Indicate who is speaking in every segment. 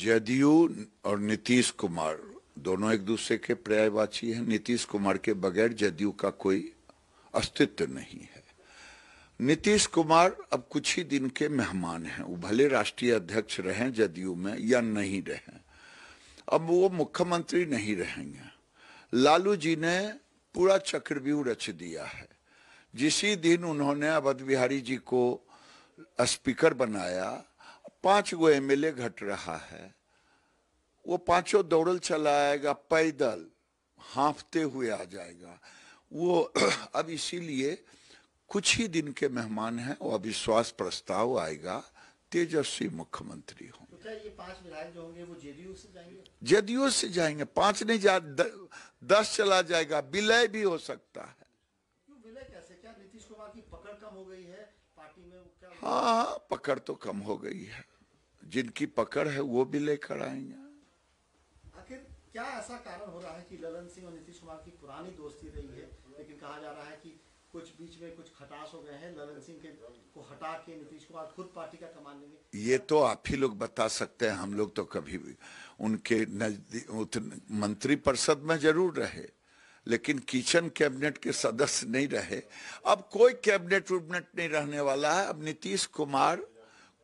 Speaker 1: जदयू और नीतीश कुमार दोनों एक दूसरे के पर्यायवाची हैं नीतीश कुमार के बगैर जदयू का कोई अस्तित्व नहीं है नीतीश कुमार अब कुछ ही दिन के मेहमान हैं वो भले राष्ट्रीय अध्यक्ष रहे जदयू में या नहीं रहे अब वो मुख्यमंत्री नहीं रहेंगे लालू जी ने पूरा चक्रव्यूह रच दिया है जिसी दिन उन्होंने अवध बिहारी जी को स्पीकर बनाया पांच गो एमएलए घट रहा है वो पांचों दौड़ल चला आएगा पैदल हाफते हुए आ जाएगा वो अब इसीलिए कुछ ही दिन के मेहमान हैं वो अविश्वास प्रस्ताव आएगा तेजस्वी मुख्यमंत्री हो
Speaker 2: होंगे तो
Speaker 1: जेडीयू से जाएंगे पांच नहीं जा द, दस चला जाएगा विलय भी हो सकता है हाँ हाँ पकड़ तो कम हो गई है जिनकी पकड़ है वो भी लेकर आएंगे
Speaker 2: आखिर क्या ऐसा कारण हो रहा है कि ललन सिंह और नीतीश कुमार की पुरानी दोस्ती रही है लेकिन कहा जा रहा है कि कुछ बीच में कुछ खटास हो गए हैं ललन सिंह के को हटा के नीतीश कुमार खुद पार्टी का कमान लेंगे
Speaker 1: ये तो आप ही लोग बता सकते हैं हम लोग तो कभी भी उनके नजदीक मंत्री परिषद में जरूर रहे लेकिन किचन कैबिनेट के सदस्य नहीं रहे अब कोई कैबिनेट उबिनेट नहीं रहने वाला है अब नीतीश कुमार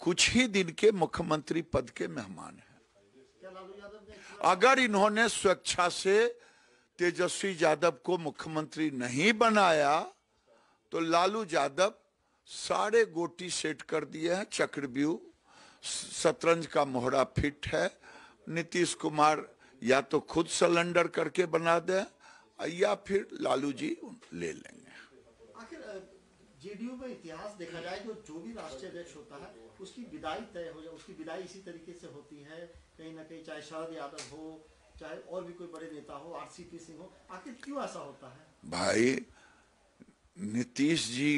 Speaker 1: कुछ ही दिन के मुख्यमंत्री पद के मेहमान हैं अगर इन्होंने स्वेच्छा से तेजस्वी यादव को मुख्यमंत्री नहीं बनाया तो लालू यादव सारे गोटी सेट कर दिए हैं चक्रव्यूह शतरंज का मोहरा फिट है नीतीश कुमार या तो खुद सलेंडर करके बना दे या फिर लालू जी ले लेंगे
Speaker 2: जेडीयू में इतिहास देखा जाए तो जो भी राष्ट्रीय अध्यक्ष होता है उसकी विदाई तय हो जाए उसकी विदाई इसी तरीके से होती है कहीं ना कहीं चाहे शरद यादव हो चाहे और भी कोई बड़े नेता हो आर सी पी सिंह हो आखिर क्यों ऐसा होता
Speaker 1: है भाई नीतीश जी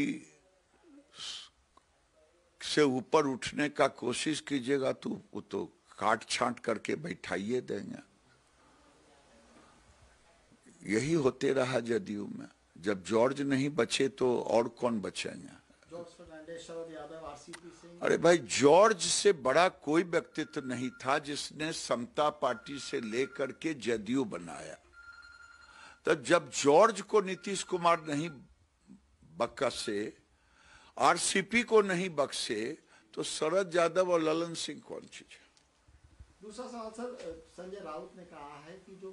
Speaker 1: से ऊपर उठने का कोशिश कीजिएगा तो वो तो काट छांट करके बैठाइए देंगे यही होते रहा जदयू में जब जॉर्ज नहीं बचे तो और कौन बचेंगे अरे भाई जॉर्ज से बड़ा कोई व्यक्तित्व नहीं था जिसने समता पार्टी से लेकर के जदयू बनाया तो जब जॉर्ज को नीतीश कुमार नहीं बक्से आरसीपी को नहीं बक्से तो शरद यादव और ललन सिंह कौन चीज
Speaker 2: दूसरा सवाल सर संजय राउत ने कहा है कि जो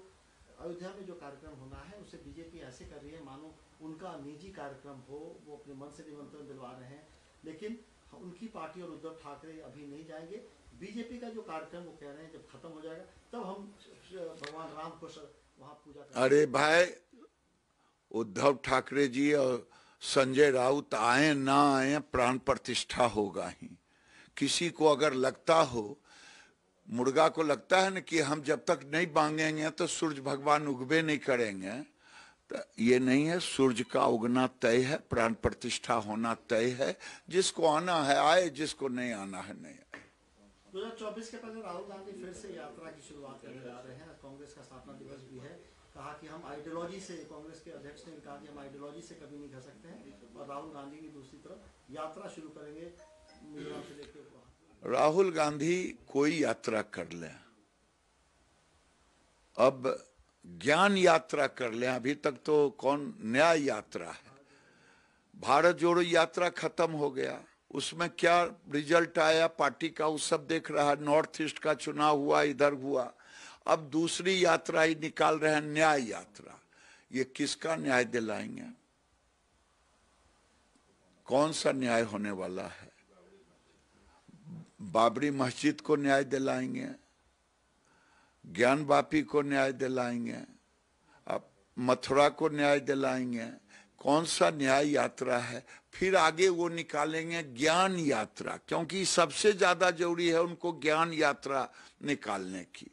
Speaker 2: अयोध्या में जो कार्यक्रम होना है उसे बीजेपी ऐसे कर रही है मानो उनका निजी कार्यक्रम हो वो अपने मन से निमंत्रण दिलवा रहे हैं लेकिन उनकी पार्टी और उद्धव ठाकरे अभी नहीं जाएंगे बीजेपी का जो कार्यक्रम वो कह रहे हैं जब खत्म हो जाएगा तब हम भगवान राम को वहाँ पूजा अरे भाई
Speaker 1: उद्धव ठाकरे जी और संजय राउत आए ना आए प्राण प्रतिष्ठा होगा ही किसी को अगर लगता हो मुर्गा को लगता है ना कि हम जब तक नहीं बांगेंगे तो सूर्य भगवान उगबे नहीं करेंगे तो ये नहीं है सूर्य का उगना तय है प्राण प्रतिष्ठा होना तय है जिसको आना है आए जिसको नहीं आना है नहीं आए
Speaker 2: 2024 के पहले राहुल गांधी फिर से यात्रा की शुरुआत करने जा रहे हैं कांग्रेस का स्थापना दिवस भी है कहा कि हम आइडियोलॉजी से कांग्रेस के अध्यक्ष ने कहा कि हम आइडियोलॉजी से कभी नहीं कर सकते हैं और राहुल गांधी की दूसरी तरफ यात्रा शुरू करेंगे
Speaker 1: राहुल गांधी कोई यात्रा कर ले अब ज्ञान यात्रा कर ले अभी तक तो कौन न्याय यात्रा है भारत जोड़ो यात्रा खत्म हो गया उसमें क्या रिजल्ट आया पार्टी का वो सब देख रहा है नॉर्थ ईस्ट का चुनाव हुआ इधर हुआ अब दूसरी यात्रा ही निकाल रहे हैं न्याय यात्रा ये किसका न्याय दिलाएंगे कौन सा न्याय होने वाला है बाबरी मस्जिद को न्याय दिलाएंगे ज्ञान बापी को न्याय दिलाएंगे अब मथुरा को न्याय दिलाएंगे कौन सा न्याय यात्रा है फिर आगे वो निकालेंगे ज्ञान यात्रा क्योंकि सबसे ज्यादा जरूरी है उनको ज्ञान यात्रा निकालने की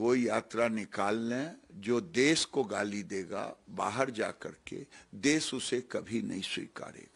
Speaker 1: कोई यात्रा निकाल लें जो देश को गाली देगा बाहर जाकर के देश उसे कभी नहीं स्वीकारेगा